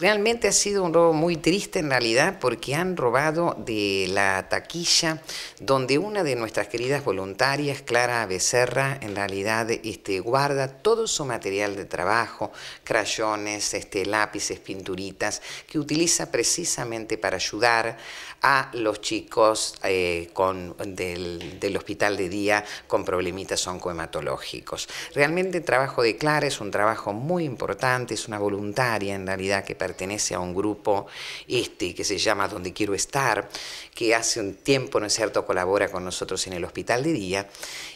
Realmente ha sido un robo muy triste en realidad porque han robado de la taquilla donde una de nuestras queridas voluntarias, Clara Becerra, en realidad este, guarda todo su material de trabajo, crayones, este, lápices, pinturitas, que utiliza precisamente para ayudar a los chicos eh, con, del, del, hospital de día con problemitas oncohematológicos. Realmente el trabajo de Clara es un trabajo muy importante, es una voluntaria en realidad que para pertenece a un grupo este que se llama Donde Quiero Estar, que hace un tiempo, ¿no es cierto?, colabora con nosotros en el hospital de día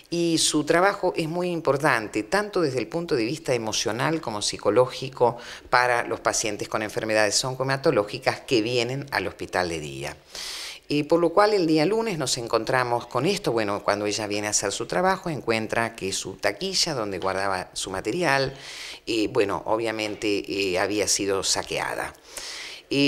y su trabajo es muy importante, tanto desde el punto de vista emocional como psicológico, para los pacientes con enfermedades oncomatológicas que vienen al hospital de día. Y por lo cual el día lunes nos encontramos con esto. Bueno, cuando ella viene a hacer su trabajo, encuentra que su taquilla, donde guardaba su material, y bueno, obviamente eh, había sido saqueada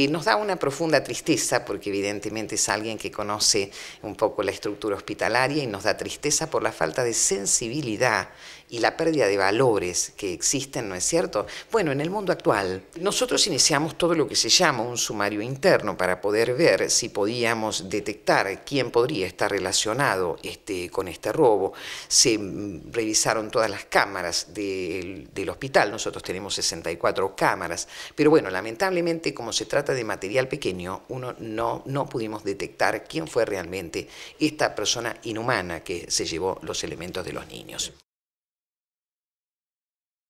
nos da una profunda tristeza porque evidentemente es alguien que conoce un poco la estructura hospitalaria y nos da tristeza por la falta de sensibilidad y la pérdida de valores que existen, ¿no es cierto? Bueno, en el mundo actual, nosotros iniciamos todo lo que se llama un sumario interno para poder ver si podíamos detectar quién podría estar relacionado este, con este robo. Se mm, revisaron todas las cámaras del, del hospital, nosotros tenemos 64 cámaras, pero bueno, lamentablemente como se trata de material pequeño, uno no, no pudimos detectar quién fue realmente esta persona inhumana que se llevó los elementos de los niños.